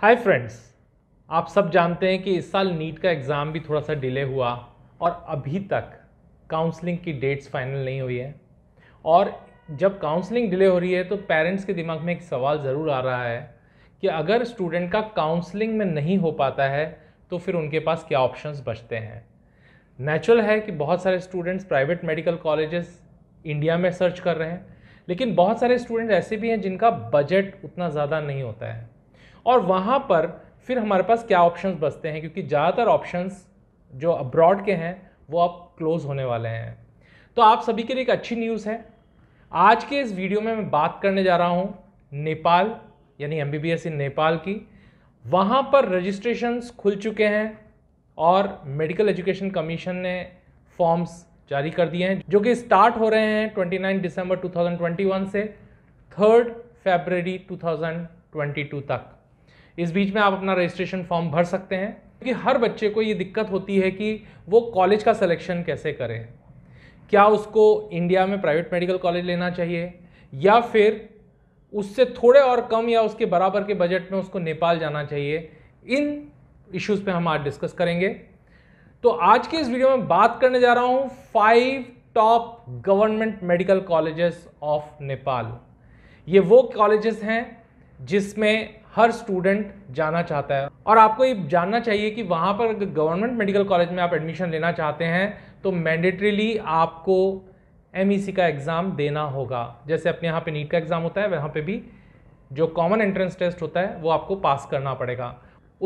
hi friends आप सब जानते हैं कि इस साल नीट का एग्ज़ाम भी थोड़ा सा डिले हुआ और अभी तक काउंसलिंग की डेट्स फाइनल नहीं हुई है और जब काउंसलिंग डिले हो रही है तो पेरेंट्स के दिमाग में एक सवाल ज़रूर आ रहा है कि अगर स्टूडेंट का काउंसलिंग में नहीं हो पाता है तो फिर उनके पास क्या ऑप्शंस बचते हैं नेचुरल है कि बहुत सारे students private medical colleges India में सर्च कर रहे हैं लेकिन बहुत सारे स्टूडेंट्स ऐसे भी हैं जिनका बजट उतना ज़्यादा नहीं होता है और वहाँ पर फिर हमारे पास क्या ऑप्शंस बचते हैं क्योंकि ज़्यादातर ऑप्शंस जो अब्रॉड के हैं वो अब क्लोज होने वाले हैं तो आप सभी के लिए एक अच्छी न्यूज़ है आज के इस वीडियो में मैं बात करने जा रहा हूँ नेपाल यानी एम इन नेपाल की वहाँ पर रजिस्ट्रेशन खुल चुके हैं और मेडिकल एजुकेशन कमीशन ने फॉर्म्स जारी कर दिए हैं जो कि स्टार्ट हो रहे हैं 29 दिसंबर 2021 से 3 फरवरी 2022 तक इस बीच में आप अपना रजिस्ट्रेशन फॉर्म भर सकते हैं क्योंकि हर बच्चे को ये दिक्कत होती है कि वो कॉलेज का सिलेक्शन कैसे करें क्या उसको इंडिया में प्राइवेट मेडिकल कॉलेज लेना चाहिए या फिर उससे थोड़े और कम या उसके बराबर के बजट में उसको नेपाल जाना चाहिए इन इश्यूज़ पे हम आज डिस्कस करेंगे तो आज के इस वीडियो में बात करने जा रहा हूँ five top government medical colleges of Nepal ये वो कॉलेजेस हैं जिसमें हर स्टूडेंट जाना चाहता है और आपको ये जानना चाहिए कि वहाँ पर गवर्नमेंट मेडिकल कॉलेज में आप एडमिशन लेना चाहते हैं तो मैंडेटरीली आपको एम e का एग्ज़ाम देना होगा जैसे अपने यहाँ पे नीट का एग्ज़ाम होता है वहाँ पे भी जो कॉमन एंट्रेंस टेस्ट होता है वो आपको पास करना पड़ेगा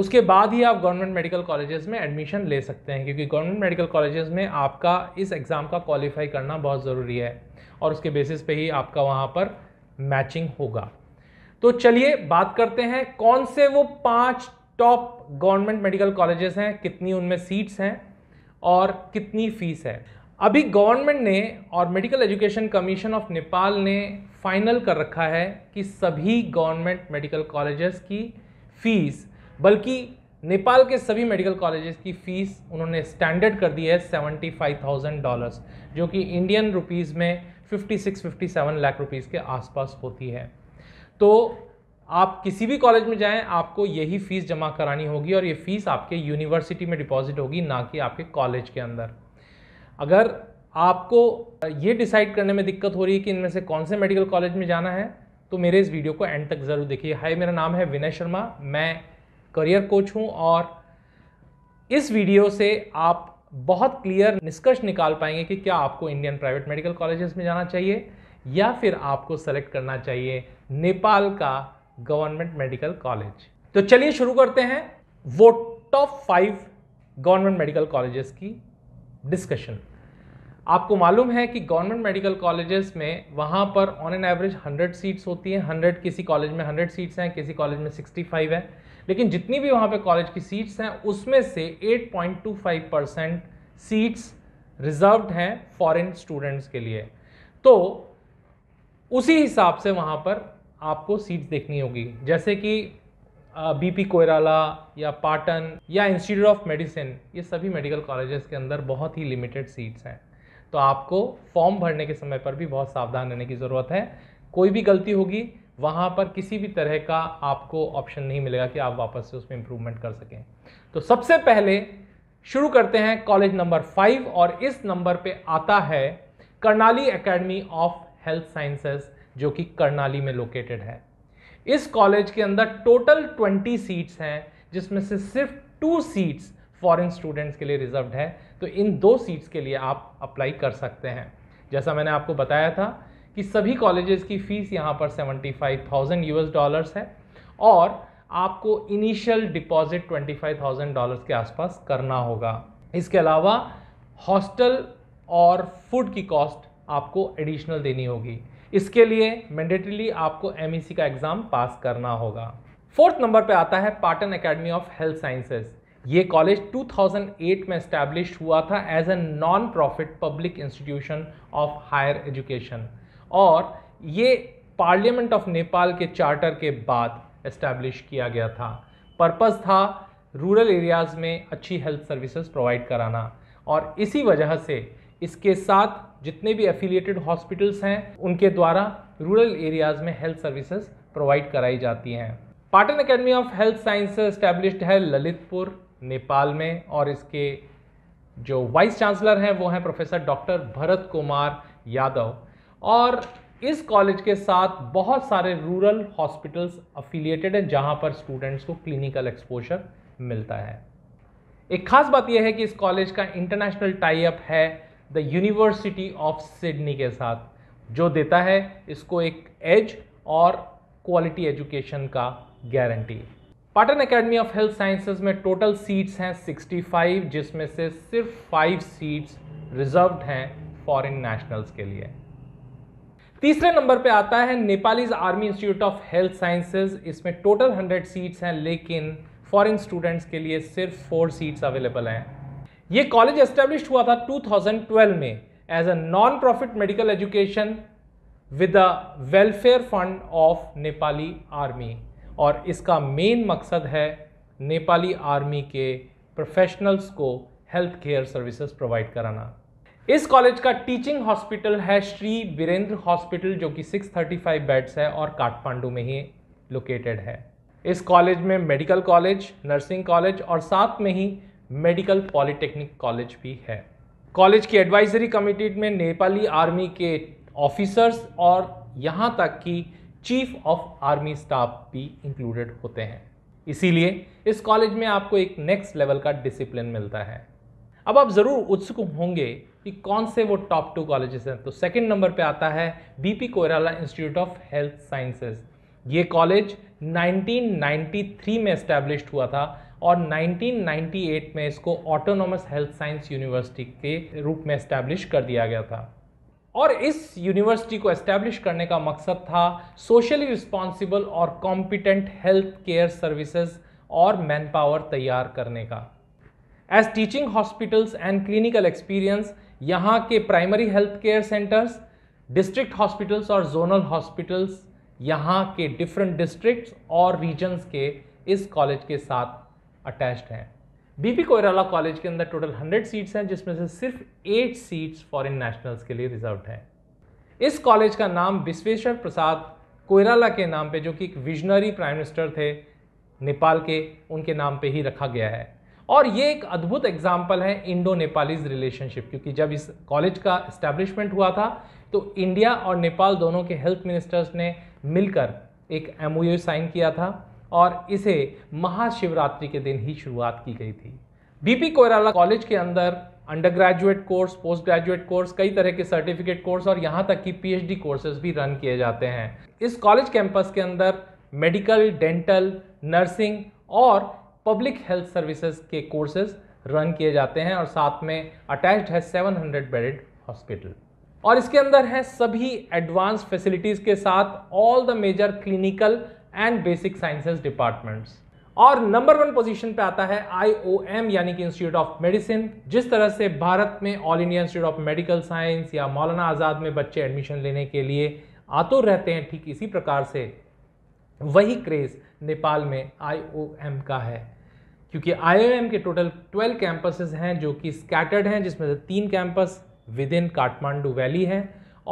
उसके बाद ही आप गवर्नमेंट मेडिकल कॉलेजेस में एडमिशन ले सकते हैं क्योंकि गवर्नमेंट मेडिकल कॉलेजेस में आपका इस एग्ज़ाम का क्वालिफाई करना बहुत ज़रूरी है और उसके बेसिस पे ही आपका वहाँ पर मैचिंग होगा तो चलिए बात करते हैं कौन से वो पांच टॉप गवर्नमेंट मेडिकल कॉलेजेस हैं कितनी उनमें सीट्स हैं और कितनी फीस है अभी गवर्नमेंट ने और medical education commission of Nepal ने फाइनल कर रखा है कि सभी गवर्नमेंट मेडिकल कॉलेजेस की फ़ीस बल्कि नेपाल के सभी मेडिकल कॉलेजेस की फ़ीस उन्होंने स्टैंडर्ड कर दी है सेवेंटी फाइव थाउजेंड डॉलर्स जो कि इंडियन रुपीज़ में fifty six fifty seven lakh rupees के आसपास होती है तो आप किसी भी कॉलेज में जाएं आपको यही फीस जमा करानी होगी और ये फीस आपके यूनिवर्सिटी में डिपॉजिट होगी ना कि आपके कॉलेज के अंदर अगर आपको ये डिसाइड करने में दिक्कत हो रही है कि इनमें से कौन से मेडिकल कॉलेज में जाना है तो मेरे इस वीडियो को एंड तक ज़रूर देखिए हाय मेरा नाम है विनय शर्मा मैं करियर कोच हूँ और इस वीडियो से आप बहुत क्लियर निष्कर्ष निकाल पाएंगे कि क्या आपको इंडियन प्राइवेट मेडिकल कॉलेजेस में जाना चाहिए या फिर आपको सेलेक्ट करना चाहिए नेपाल का गवर्नमेंट मेडिकल कॉलेज तो चलिए शुरू करते हैं वो top five government medical colleges की डिस्कशन आपको मालूम है कि गवर्नमेंट मेडिकल कॉलेजेस में वहाँ पर ऑन एन एवरेज 100 सीट्स होती हैं 100 किसी कॉलेज में 100 सीट्स हैं किसी कॉलेज में 65 है लेकिन जितनी भी वहाँ पे कॉलेज की सीट्स हैं उसमें से 8.25 परसेंट सीट्स रिजर्व्ड हैं फॉरेन स्टूडेंट्स के लिए तो उसी हिसाब से वहाँ पर आपको सीट्स देखनी होगी जैसे कि बीपी कोयराला या पाटन या इंस्टीट्यूट ऑफ मेडिसिन ये सभी मेडिकल कॉलेजेस के अंदर बहुत ही लिमिटेड सीट्स हैं तो आपको फॉर्म भरने के समय पर भी बहुत सावधान रहने की ज़रूरत है कोई भी गलती होगी वहाँ पर किसी भी तरह का आपको ऑप्शन नहीं मिलेगा कि आप वापस से उसमें इम्प्रूवमेंट कर सकें तो सबसे पहले शुरू करते हैं कॉलेज नंबर फाइव और इस नंबर पे आता है Karnali academy of health sciences जो कि करनाली में लोकेटेड है इस कॉलेज के अंदर टोटल 20 सीट्स हैं जिसमें से सिर्फ टू सीट्स फॉरेन स्टूडेंट्स के लिए रिजर्व है तो इन दो सीट्स के लिए आप अप्लाई कर सकते हैं जैसा मैंने आपको बताया था कि सभी कॉलेजेस की फ़ीस यहाँ पर 75,000 यूएस डॉलर्स है और आपको इनिशियल डिपॉजिट 25,000 डॉलर्स के आसपास करना होगा इसके अलावा हॉस्टल और फूड की कॉस्ट आपको एडिशनल देनी होगी इसके लिए मैंडेटरीली आपको एम e का एग्ज़ाम पास करना होगा फोर्थ नंबर पे आता है Patan academy of health sciences ये कॉलेज 2008 में एस्टैब्लिश हुआ था as a non profit public institution of higher education और ये पार्लियामेंट ऑफ नेपाल के चार्टर के बाद एस्टैब्लिश किया गया था पर्पज़ था रूरल एरियाज़ में अच्छी हेल्थ सर्विसेज प्रोवाइड कराना और इसी वजह से इसके साथ जितने भी एफिलिएटेड हॉस्पिटल्स हैं उनके द्वारा रूरल एरियाज में हेल्थ सर्विसेज प्रोवाइड कराई जाती हैं Patan academy of health science established है ललितपुर नेपाल में और इसके जो वाइस चांसलर हैं वो हैं प्रोफेसर डॉक्टर भरत कुमार यादव और इस कॉलेज के साथ बहुत सारे रूरल हॉस्पिटल्स अफिलिएटेड हैं जहां पर स्टूडेंट्स को क्लिनिकल एक्सपोजर मिलता है एक खास बात यह है कि इस कॉलेज का इंटरनेशनल टाई अप है द यूनिवर्सिटी ऑफ सिडनी के साथ जो देता है इसको एक एज और क्वालिटी एजुकेशन का guarantee Patan academy of health sciences में टोटल सीट्स हैं 65 जिसमें से सिर्फ फाइव सीट्स रिजर्व्ड हैं फॉरेन नेशनल्स के लिए तीसरे नंबर पे आता है Nepalese army institute of health sciences इसमें टोटल 100 सीट्स हैं लेकिन फॉरेन स्टूडेंट्स के लिए सिर्फ फोर सीट्स अवेलेबल हैं ये कॉलेज एस्टेब्लिश हुआ था 2012 में as a non profit medical education with the welfare fund of Nepali army और इसका मेन मकसद है नेपाली आर्मी के प्रोफेशनल्स को हेल्थ केयर सर्विसेज प्रोवाइड कराना इस कॉलेज का टीचिंग हॉस्पिटल है श्री वीरेंद्र हॉस्पिटल जो कि 635 बेड्स है और काठमांडू में ही लोकेटेड है इस कॉलेज में मेडिकल कॉलेज नर्सिंग कॉलेज और साथ में ही मेडिकल पॉलिटेक्निक कॉलेज भी है कॉलेज की एडवाइजरी कमेटी में नेपाली आर्मी के ऑफिसर्स और यहाँ तक कि चीफ ऑफ आर्मी स्टाफ भी इंक्लूडेड होते हैं इसीलिए इस कॉलेज में आपको एक नेक्स्ट लेवल का डिसिप्लिन मिलता है अब आप ज़रूर उत्सुक होंगे कि कौन से वो टॉप टू कॉलेजेस हैं तो सेकंड नंबर पे आता है BP Koirala institute of health sciences ये कॉलेज 1993 में इस्टेब्लिश हुआ था और 1998 में इसको ऑटोनॉमस हेल्थ साइंस यूनिवर्सिटी के रूप में इस्टेब्लिश कर दिया गया था और इस यूनिवर्सिटी को एस्टेब्लिश करने का मकसद था सोशली रिस्पॉन्सिबल और कॉम्पिटेंट हेल्थ केयर सर्विसेज और मैन पावर तैयार करने का as teaching hospitals and clinical experience यहाँ के primary health care centres district hospitals और जोनल हॉस्पिटल्स यहाँ के डिफरेंट डिस्ट्रिक्ट और रीजन्स के इस कॉलेज के साथ अटैच्ड हैं बीपी कोयराला कॉलेज के अंदर टोटल 100 सीट्स हैं जिसमें से सिर्फ एट सीट्स फॉरेन नेशनल्स के लिए रिजर्व हैं इस कॉलेज का नाम विश्वेश्वर प्रसाद कोयराला के नाम पे जो कि एक विजनरी प्राइम मिनिस्टर थे नेपाल के उनके नाम पे ही रखा गया है और ये एक अद्भुत एग्जाम्पल है इंडो नेपालीज रिलेशनशिप क्योंकि जब इस कॉलेज का इस्टेब्लिशमेंट हुआ था तो इंडिया और नेपाल दोनों के हेल्थ मिनिस्टर्स ने मिलकर एक एम साइन किया था और इसे महाशिवरात्रि के दिन ही शुरुआत की गई थी बीपी कोयराला कॉलेज के अंदर under graduate course post graduate course कई तरह के सर्टिफिकेट कोर्स और यहाँ तक कि पीएचडी कोर्सेज भी रन किए जाते हैं इस कॉलेज कैंपस के अंदर मेडिकल डेंटल नर्सिंग और पब्लिक हेल्थ सर्विसेज के कोर्सेज रन किए जाते हैं और साथ में अटैच्ड है 700 बेडेड हॉस्पिटल और इसके अंदर है सभी एडवांस फैसिलिटीज़ के साथ all the major clinical and basic sciences departments और नंबर वन पोजीशन पे आता है आईओएम यानी कि इंस्टीट्यूट ऑफ मेडिसिन जिस तरह से भारत में all India institute of medical science या मौलाना आज़ाद में बच्चे एडमिशन लेने के लिए आतुर रहते हैं ठीक इसी प्रकार से वही क्रेज़ नेपाल में आईओएम का है क्योंकि आईओएम के टोटल ट्वेल्व कैंपसेस हैं जो कि स्कैटर्ड हैं जिसमें से तीन campus within Kathmandu valley है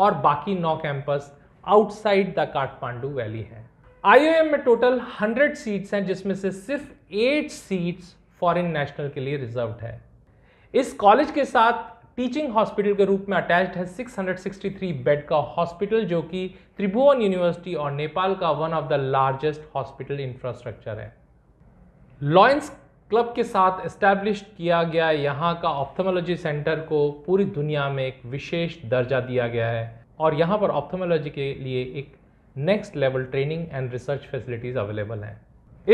और बाकी नौ campus outside the Kathmandu valley है आईओएम में टोटल 100 सीट्स हैं जिसमें से सिर्फ 8 सीट्स फॉरेन नेशनल के लिए रिजर्व है इस कॉलेज के साथ टीचिंग हॉस्पिटल के रूप में अटैच्ड है 663 बेड का हॉस्पिटल जो कि त्रिभुवन यूनिवर्सिटी और नेपाल का one of the largest hospital infrastructure है लॉयंस क्लब के साथ इस्टेब्लिश किया गया यहाँ का ऑप्थोमोलॉजी सेंटर को पूरी दुनिया में एक विशेष दर्जा दिया गया है और यहाँ पर ऑप्थोमोलॉजी के लिए एक next level training and research facilities available हैं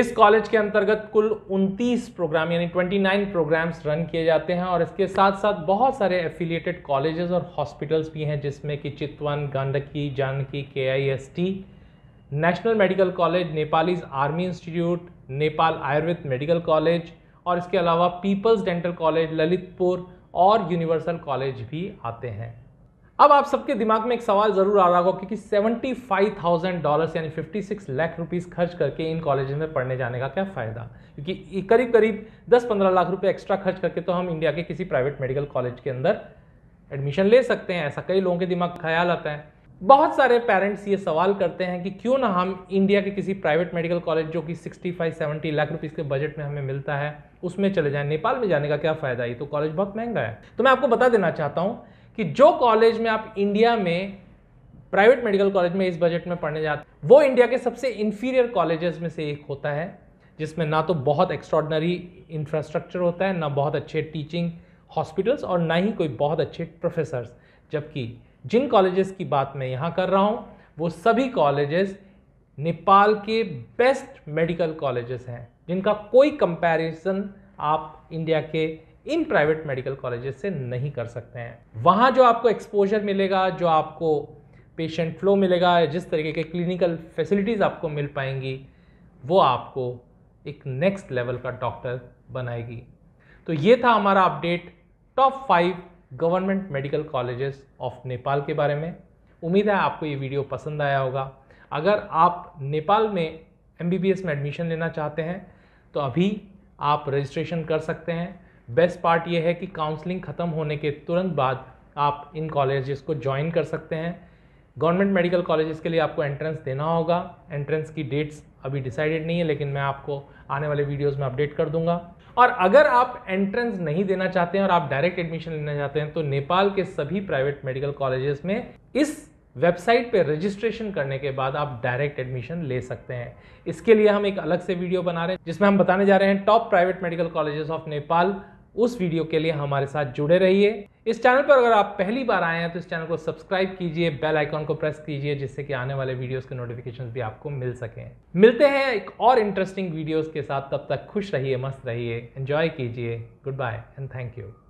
इस कॉलेज के अंतर्गत कुल 29 प्रोग्राम यानी 29 प्रोग्राम्स रन किए जाते हैं और इसके साथ साथ बहुत सारे एफिलिएटेड कॉलेजेस और हॉस्पिटल्स भी हैं जिसमें कि चितवन गंडकी जानकी के I S T national medical college Nepalese army institute Nepal Ayurveda medical college और इसके अलावा पीपल्स डेंटल कॉलेज ललितपुर और यूनिवर्सल कॉलेज भी आते हैं अब आप सबके दिमाग में एक सवाल जरूर आ रहा होगा क्योंकि सेवेंटी फाइव थाउजेंड डॉलर यानी फिफ्टी सिक्स लाख रुपीस खर्च करके इन कॉलेज में पढ़ने जाने का क्या फ़ायदा क्योंकि करीब करीब दस पंद्रह लाख रुपए एक्स्ट्रा खर्च करके तो हम इंडिया के किसी प्राइवेट मेडिकल कॉलेज के अंदर एडमिशन ले सकते हैं ऐसा कई लोगों के दिमाग का ख्याल आता है बहुत सारे पेरेंट्स ये सवाल करते हैं कि क्यों ना हम इंडिया के किसी प्राइवेट मेडिकल कॉलेज जो कि 65 70 लाख रुपीस के बजट में हमें मिलता है उसमें चले जाएं नेपाल में जाने का क्या फ़ायदा ये तो कॉलेज बहुत महंगा है तो मैं आपको बता देना चाहता हूँ कि जो कॉलेज में आप इंडिया में प्राइवेट मेडिकल कॉलेज में इस बजट में पढ़ने जाते वो इंडिया के सबसे इन्फीरियर कॉलेजेस में से एक होता है जिसमें ना तो बहुत एक्स्ट्रॉडनरी इंफ्रास्ट्रक्चर होता है ना बहुत अच्छे टीचिंग हॉस्पिटल्स और ना ही कोई बहुत अच्छे प्रोफेसर्स जबकि जिन कॉलेजेस की बात मैं यहाँ कर रहा हूँ वो सभी कॉलेजेस नेपाल के बेस्ट मेडिकल कॉलेजेस हैं जिनका कोई कंपैरिजन आप इंडिया के इन प्राइवेट मेडिकल कॉलेजेस से नहीं कर सकते हैं वहाँ जो आपको एक्सपोजर मिलेगा जो आपको पेशेंट फ्लो मिलेगा जिस तरीके के क्लिनिकल फैसिलिटीज़ आपको मिल पाएंगी वो आपको एक नेक्स्ट लेवल का डॉक्टर बनाएगी तो ये था हमारा update top five government medical colleges of Nepal के बारे में उम्मीद है आपको ये वीडियो पसंद आया होगा अगर आप नेपाल में एम में एडमिशन लेना चाहते हैं तो अभी आप रजिस्ट्रेशन कर सकते हैं बेस्ट पार्ट ये है कि काउंसलिंग ख़त्म होने के तुरंत बाद आप इन कॉलेजेस को ज्वाइन कर सकते हैं गवर्नमेंट मेडिकल कॉलेजेस के लिए आपको एंट्रेंस देना होगा एंट्रेंस की डेट्स अभी डिसाइडेड नहीं है लेकिन मैं आपको आने वाले वीडियोस में अपडेट कर दूंगा और अगर आप एंट्रेंस नहीं देना चाहते हैं और आप डायरेक्ट एडमिशन लेना चाहते हैं तो नेपाल के सभी प्राइवेट मेडिकल कॉलेजेस में इस वेबसाइट पर रजिस्ट्रेशन करने के बाद आप डायरेक्ट एडमिशन ले सकते हैं इसके लिए हम एक अलग से वीडियो बना रहे हैं जिसमें हम बताने जा रहे हैं top private medical colleges of Nepal उस वीडियो के लिए हमारे साथ जुड़े रहिए इस चैनल पर अगर आप पहली बार आए हैं तो इस चैनल को सब्सक्राइब कीजिए बेल आइकॉन को प्रेस कीजिए जिससे कि आने वाले वीडियोस के नोटिफिकेशन भी आपको मिल सकें मिलते हैं एक और इंटरेस्टिंग वीडियोस के साथ तब तक खुश रहिए मस्त रहिए एंजॉय कीजिए good bye and thank you